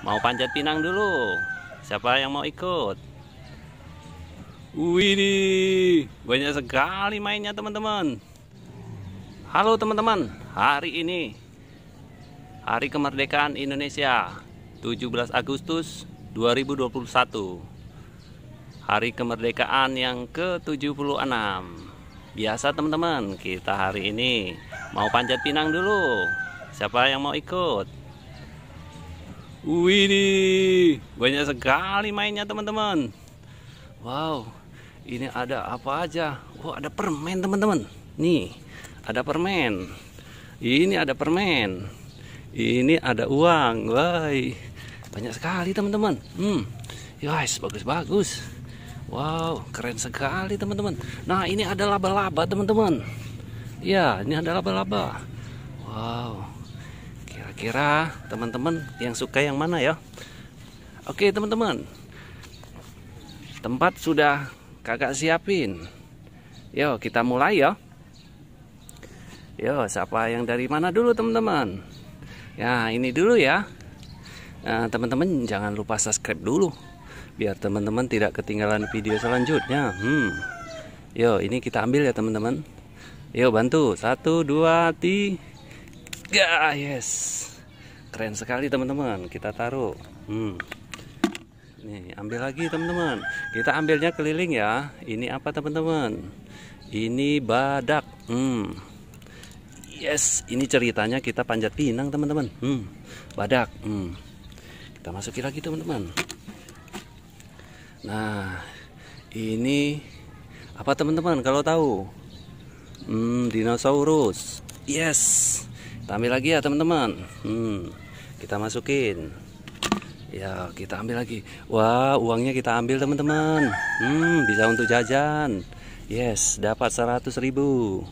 Mau panjat pinang dulu. Siapa yang mau ikut? Wih, banyak sekali mainnya teman-teman. Halo teman-teman, hari ini Hari Kemerdekaan Indonesia 17 Agustus 2021 Hari Kemerdekaan yang ke-76 Biasa teman-teman, kita hari ini mau panjat pinang dulu Siapa yang mau ikut? Widih, banyak sekali mainnya teman-teman. Wow, ini ada apa aja? Wow, ada permen teman-teman. Nih, ada permen. Ini ada permen. Ini ada uang. Wah, banyak sekali teman-teman. Hmm, guys, bagus-bagus. Wow, keren sekali teman-teman. Nah, ini ada laba-laba teman-teman. Ya, ini ada laba-laba. Wow kira teman-teman yang suka yang mana ya oke teman-teman tempat sudah kakak siapin yo kita mulai ya yo siapa yang dari mana dulu teman-teman ya ini dulu ya, ya teman-teman nah, jangan lupa subscribe dulu biar teman-teman tidak ketinggalan video selanjutnya hmm yo ini kita ambil ya teman-teman yo bantu satu dua tiga yes keren sekali teman-teman kita taruh hmm. nih ambil lagi teman-teman kita ambilnya keliling ya ini apa teman-teman ini badak hmm. yes ini ceritanya kita panjat pinang teman-teman hmm. badak hmm. kita masukin lagi teman-teman nah ini apa teman-teman kalau tahu hmm, dinosaurus yes kita ambil lagi ya teman-teman hmm, kita masukin ya kita ambil lagi wah uangnya kita ambil teman-teman hmm, bisa untuk jajan yes dapat 100 ribu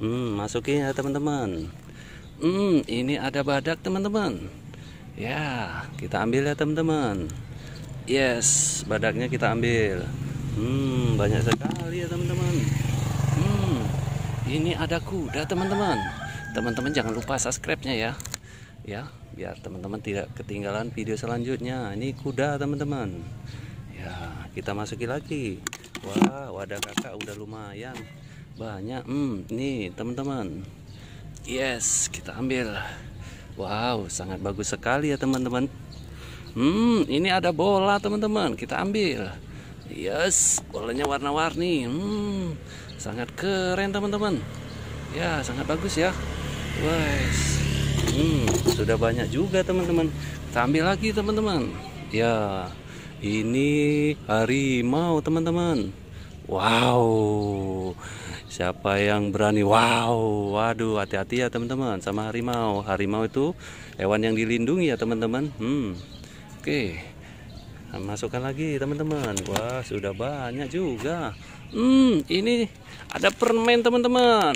hmm, masukin ya teman-teman hmm, ini ada badak teman-teman ya kita ambil ya teman-teman yes badaknya kita ambil hmm, banyak sekali ya teman-teman hmm, ini ada kuda teman-teman teman-teman jangan lupa subscribe-nya ya ya biar teman-teman tidak ketinggalan video selanjutnya ini kuda teman-teman ya kita masuki lagi wah wadah kakak udah lumayan banyak hmm nih teman-teman yes kita ambil wow sangat bagus sekali ya teman-teman hmm ini ada bola teman-teman kita ambil yes bolanya warna-warni hmm sangat keren teman-teman ya sangat bagus ya Wes. Hmm, sudah banyak juga teman-teman. Tampil lagi teman-teman. Ya, ini harimau teman-teman. Wow. Siapa yang berani? Wow, waduh, hati-hati ya teman-teman sama harimau. Harimau itu hewan yang dilindungi ya teman-teman. Hmm, oke. Okay. Masukkan lagi teman-teman. Wah, sudah banyak juga. Hmm, ini ada permen teman-teman.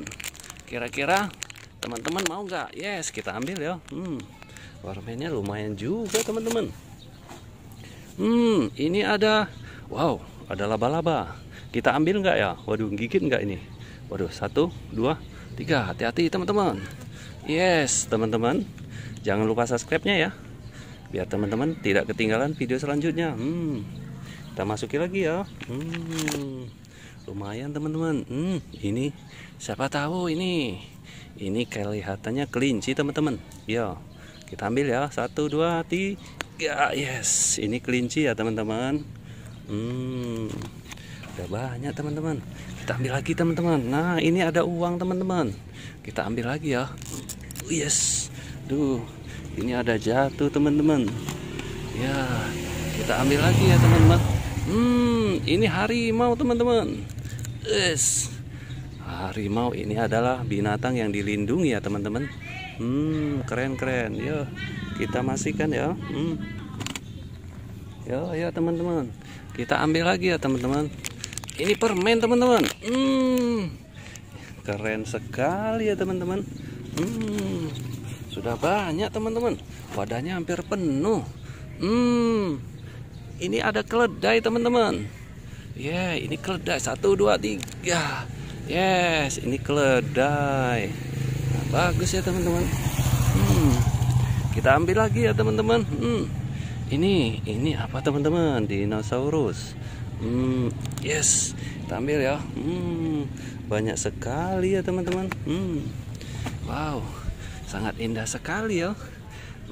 Kira-kira teman-teman mau nggak yes kita ambil ya hmm warnanya lumayan juga teman-teman hmm ini ada wow ada laba-laba kita ambil nggak ya waduh gigit nggak ini waduh satu dua tiga hati-hati teman-teman yes teman-teman jangan lupa subscribe-nya ya biar teman-teman tidak ketinggalan video selanjutnya hmm kita masuki lagi ya hmm lumayan teman-teman hmm ini siapa tahu ini ini kelihatannya kelinci teman-teman yo kita ambil ya satu dua tiga yes ini kelinci ya teman-teman hmm udah banyak teman-teman kita ambil lagi teman-teman nah ini ada uang teman-teman kita ambil lagi ya yes duh ini ada jatuh teman-teman ya kita ambil lagi ya teman-teman hmm ini harimau teman-teman yes harimau ini adalah binatang yang dilindungi ya teman-teman hmm keren keren yo kita masihkan ya hmm. yo ya teman-teman kita ambil lagi ya teman-teman ini permen teman-teman hmm keren sekali ya teman-teman hmm sudah banyak teman-teman wadahnya hampir penuh hmm ini ada keledai teman-teman ya yeah, ini keledai satu dua tiga Yes, ini keledai. Nah, bagus ya teman-teman. Hmm, kita ambil lagi ya teman-teman. Hmm, ini ini apa teman-teman? Dinosaurus. Hmm, yes, kita ambil ya. Hmm, banyak sekali ya teman-teman. Hmm, wow, sangat indah sekali ya.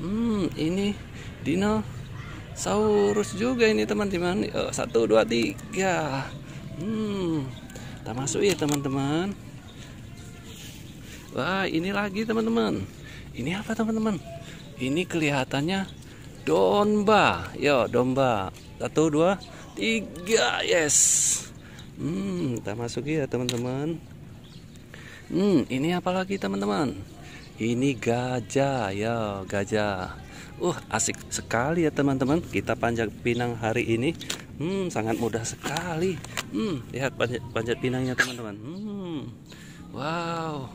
Hmm, ini dinosaurus juga ini teman-teman. Eh, satu, dua, tiga. Hmm kita masuk ya teman-teman wah ini lagi teman-teman ini apa teman-teman ini kelihatannya domba yo domba satu dua tiga yes hmm kita masuk ya teman-teman hmm ini apa lagi teman-teman ini gajah ya gajah uh asik sekali ya teman-teman kita panjang pinang hari ini Hmm, sangat mudah sekali. Hmm, lihat panjat, panjat pinangnya teman-teman. Hmm, wow.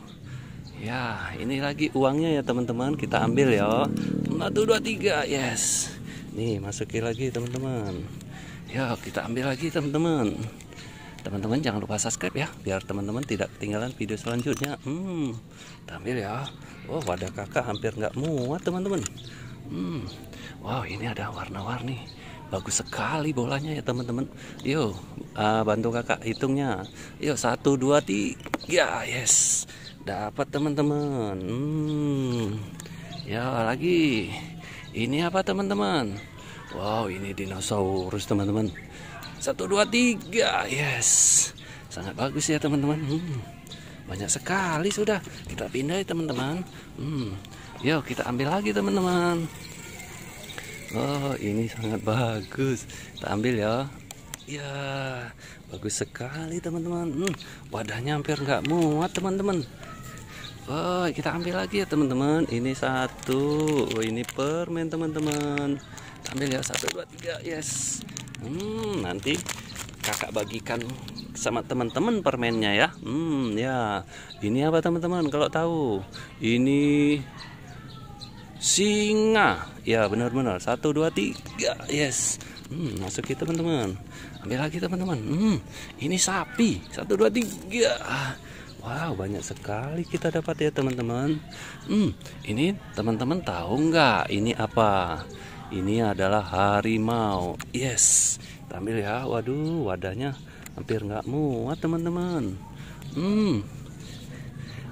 Ya, ini lagi uangnya ya teman-teman. Kita ambil ya. Satu, dua, tiga. Yes. Nih, masukin lagi teman-teman. Ya, kita ambil lagi teman-teman. Teman-teman jangan lupa subscribe ya, biar teman-teman tidak ketinggalan video selanjutnya. Hmm, kita ambil ya. Oh, wadah kakak hampir nggak muat teman-teman. Hmm, wow, ini ada warna-warni bagus sekali bolanya ya teman-teman yo uh, bantu kakak hitungnya yo satu dua tiga yes dapat teman-teman hmm. ya lagi ini apa teman-teman wow ini dinosaurus teman-teman satu dua tiga yes sangat bagus ya teman-teman hmm. banyak sekali sudah kita pindah ya teman-teman hmm. yo kita ambil lagi teman-teman Oh ini sangat bagus Kita ambil ya Ya bagus sekali teman-teman hmm, Wadahnya hampir nggak muat teman-teman Oh kita ambil lagi ya teman-teman Ini satu oh, Ini permen teman-teman Ambil ya satu dua tiga yes hmm, Nanti kakak bagikan sama teman-teman permennya ya. Hmm, ya. Ini apa teman-teman kalau tahu? Ini singa ya benar-benar satu dua tiga yes hmm, kita teman-teman ambil lagi teman-teman hmm, ini sapi satu dua tiga Wow, banyak sekali kita dapat ya teman-teman. Hmm, ini teman-teman tahu nggak ini apa? Ini adalah harimau. Yes, ambil ya. Waduh, wadahnya hampir nggak muat teman-teman. Hmm,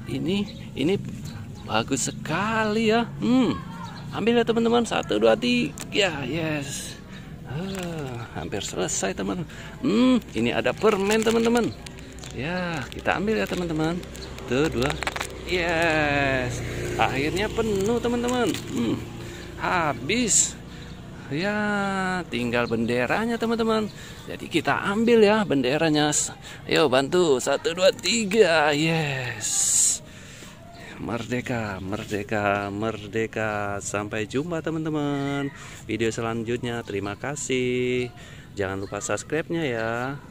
ini ini Bagus sekali ya. Hmm. Ambil ya teman-teman. Satu, dua, tiga. Ya, yes. Ah, hampir selesai teman. Hmm. Ini ada permen teman-teman. Ya, kita ambil ya teman-teman. Tuh, dua. Yes. Akhirnya penuh teman-teman. Hmm. Habis. Ya, tinggal benderanya teman-teman. Jadi kita ambil ya benderanya. Ayo bantu. Satu, dua, tiga. Yes merdeka, merdeka, merdeka. Sampai jumpa teman-teman. Video selanjutnya. Terima kasih. Jangan lupa subscribe-nya ya.